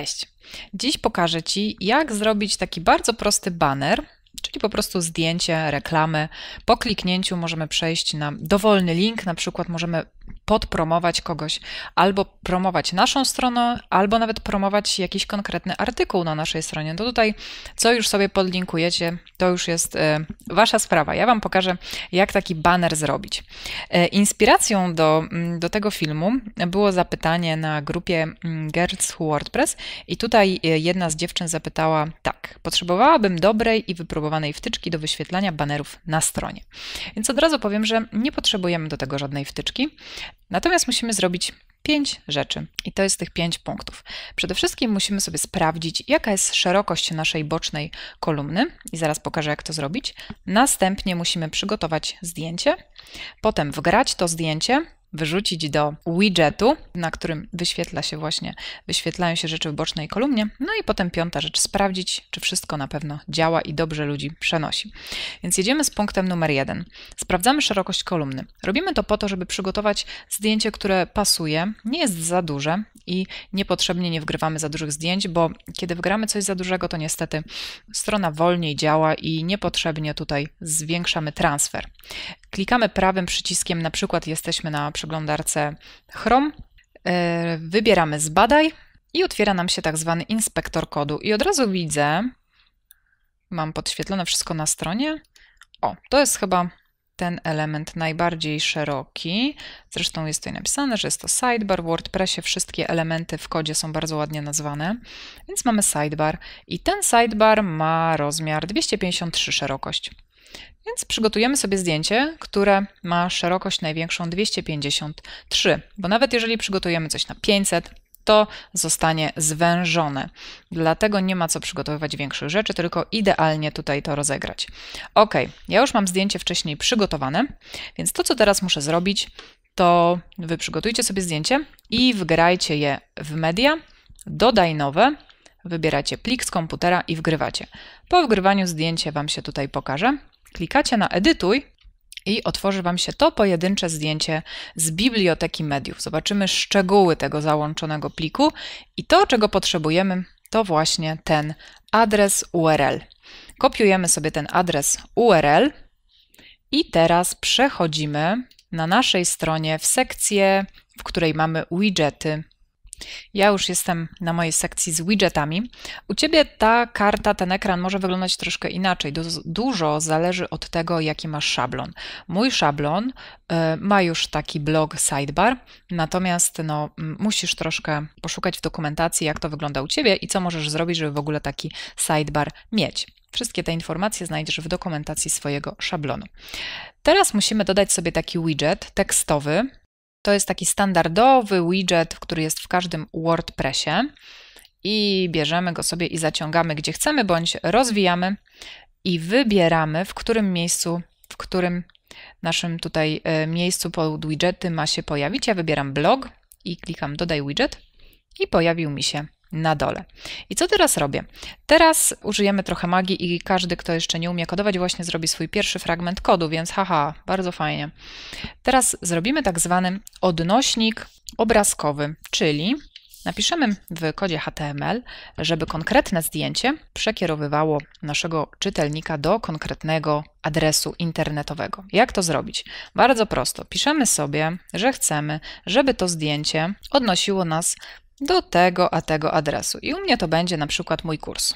Cześć! Dziś pokażę Ci, jak zrobić taki bardzo prosty banner, czyli po prostu zdjęcie reklamy. Po kliknięciu możemy przejść na dowolny link, na przykład możemy podpromować kogoś, albo promować naszą stronę, albo nawet promować jakiś konkretny artykuł na naszej stronie. To tutaj, co już sobie podlinkujecie, to już jest e, Wasza sprawa. Ja Wam pokażę, jak taki banner zrobić. E, inspiracją do, mm, do tego filmu było zapytanie na grupie mm, Girls Who WordPress i tutaj e, jedna z dziewczyn zapytała tak, potrzebowałabym dobrej i wypróbowanej wtyczki do wyświetlania banerów na stronie. Więc od razu powiem, że nie potrzebujemy do tego żadnej wtyczki. Natomiast musimy zrobić pięć rzeczy i to jest tych pięć punktów. Przede wszystkim musimy sobie sprawdzić, jaka jest szerokość naszej bocznej kolumny i zaraz pokażę, jak to zrobić. Następnie musimy przygotować zdjęcie, potem wgrać to zdjęcie wyrzucić do widgetu, na którym wyświetla się właśnie, wyświetlają się rzeczy w bocznej kolumnie. No i potem piąta rzecz, sprawdzić, czy wszystko na pewno działa i dobrze ludzi przenosi. Więc jedziemy z punktem numer jeden. Sprawdzamy szerokość kolumny. Robimy to po to, żeby przygotować zdjęcie, które pasuje, nie jest za duże i niepotrzebnie nie wgrywamy za dużych zdjęć, bo kiedy wgramy coś za dużego, to niestety strona wolniej działa i niepotrzebnie tutaj zwiększamy transfer. Klikamy prawym przyciskiem, na przykład jesteśmy na przeglądarce Chrome, e, wybieramy zbadaj i otwiera nam się tak zwany inspektor kodu. I od razu widzę, mam podświetlone wszystko na stronie. O, to jest chyba ten element najbardziej szeroki. Zresztą jest tutaj napisane, że jest to sidebar. W WordPressie wszystkie elementy w kodzie są bardzo ładnie nazwane. Więc mamy sidebar i ten sidebar ma rozmiar 253 szerokość. Więc przygotujemy sobie zdjęcie, które ma szerokość największą 253, bo nawet jeżeli przygotujemy coś na 500, to zostanie zwężone. Dlatego nie ma co przygotowywać większych rzeczy, tylko idealnie tutaj to rozegrać. Ok, ja już mam zdjęcie wcześniej przygotowane, więc to, co teraz muszę zrobić, to wy przygotujcie sobie zdjęcie i wgrajcie je w media, dodaj nowe, wybieracie plik z komputera i wgrywacie. Po wgrywaniu zdjęcie Wam się tutaj pokaże klikacie na edytuj i otworzy Wam się to pojedyncze zdjęcie z biblioteki mediów. Zobaczymy szczegóły tego załączonego pliku i to, czego potrzebujemy, to właśnie ten adres URL. Kopiujemy sobie ten adres URL i teraz przechodzimy na naszej stronie w sekcję, w której mamy widgety ja już jestem na mojej sekcji z widgetami. U Ciebie ta karta, ten ekran może wyglądać troszkę inaczej. Dużo zależy od tego, jaki masz szablon. Mój szablon y, ma już taki blog sidebar, natomiast no, musisz troszkę poszukać w dokumentacji, jak to wygląda u Ciebie i co możesz zrobić, żeby w ogóle taki sidebar mieć. Wszystkie te informacje znajdziesz w dokumentacji swojego szablonu. Teraz musimy dodać sobie taki widget tekstowy, to jest taki standardowy widget, który jest w każdym WordPressie i bierzemy go sobie i zaciągamy gdzie chcemy, bądź rozwijamy i wybieramy, w którym miejscu, w którym naszym tutaj e, miejscu pod widgety ma się pojawić. Ja wybieram blog i klikam dodaj widget i pojawił mi się na dole. I co teraz robię? Teraz użyjemy trochę magii i każdy, kto jeszcze nie umie kodować, właśnie zrobi swój pierwszy fragment kodu, więc haha, bardzo fajnie. Teraz zrobimy tak zwany odnośnik obrazkowy, czyli napiszemy w kodzie HTML, żeby konkretne zdjęcie przekierowywało naszego czytelnika do konkretnego adresu internetowego. Jak to zrobić? Bardzo prosto. Piszemy sobie, że chcemy, żeby to zdjęcie odnosiło nas do tego a tego adresu. I u mnie to będzie na przykład mój kurs.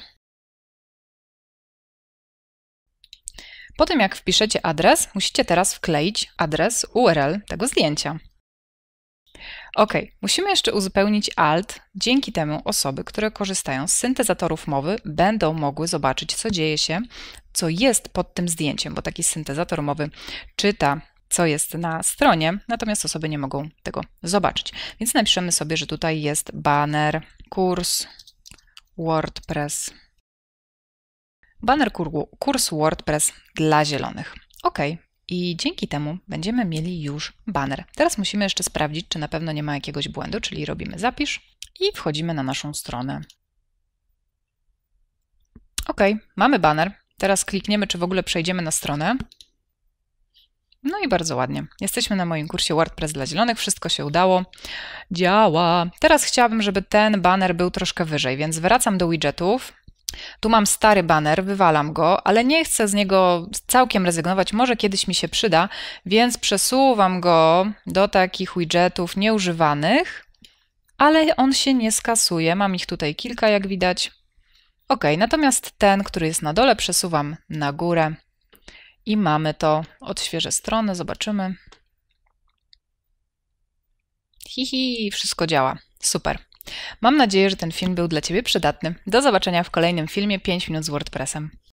Po tym jak wpiszecie adres, musicie teraz wkleić adres URL tego zdjęcia. Ok, musimy jeszcze uzupełnić alt. Dzięki temu osoby, które korzystają z syntezatorów mowy, będą mogły zobaczyć, co dzieje się, co jest pod tym zdjęciem, bo taki syntezator mowy czyta co jest na stronie, natomiast osoby nie mogą tego zobaczyć. Więc napiszemy sobie, że tutaj jest banner kurs WordPress. Banner kurs WordPress dla zielonych. OK. I dzięki temu będziemy mieli już banner. Teraz musimy jeszcze sprawdzić, czy na pewno nie ma jakiegoś błędu, czyli robimy zapisz i wchodzimy na naszą stronę. OK, mamy banner. Teraz klikniemy, czy w ogóle przejdziemy na stronę. No i bardzo ładnie. Jesteśmy na moim kursie WordPress dla zielonych, wszystko się udało. Działa. Teraz chciałabym, żeby ten banner był troszkę wyżej, więc wracam do widgetów. Tu mam stary banner, wywalam go, ale nie chcę z niego całkiem rezygnować, może kiedyś mi się przyda, więc przesuwam go do takich widgetów nieużywanych, ale on się nie skasuje. Mam ich tutaj kilka, jak widać. Ok, natomiast ten, który jest na dole, przesuwam na górę i mamy to. Odświeżę stronę, zobaczymy. Hihi, wszystko działa. Super. Mam nadzieję, że ten film był dla Ciebie przydatny. Do zobaczenia w kolejnym filmie 5 minut z WordPressem.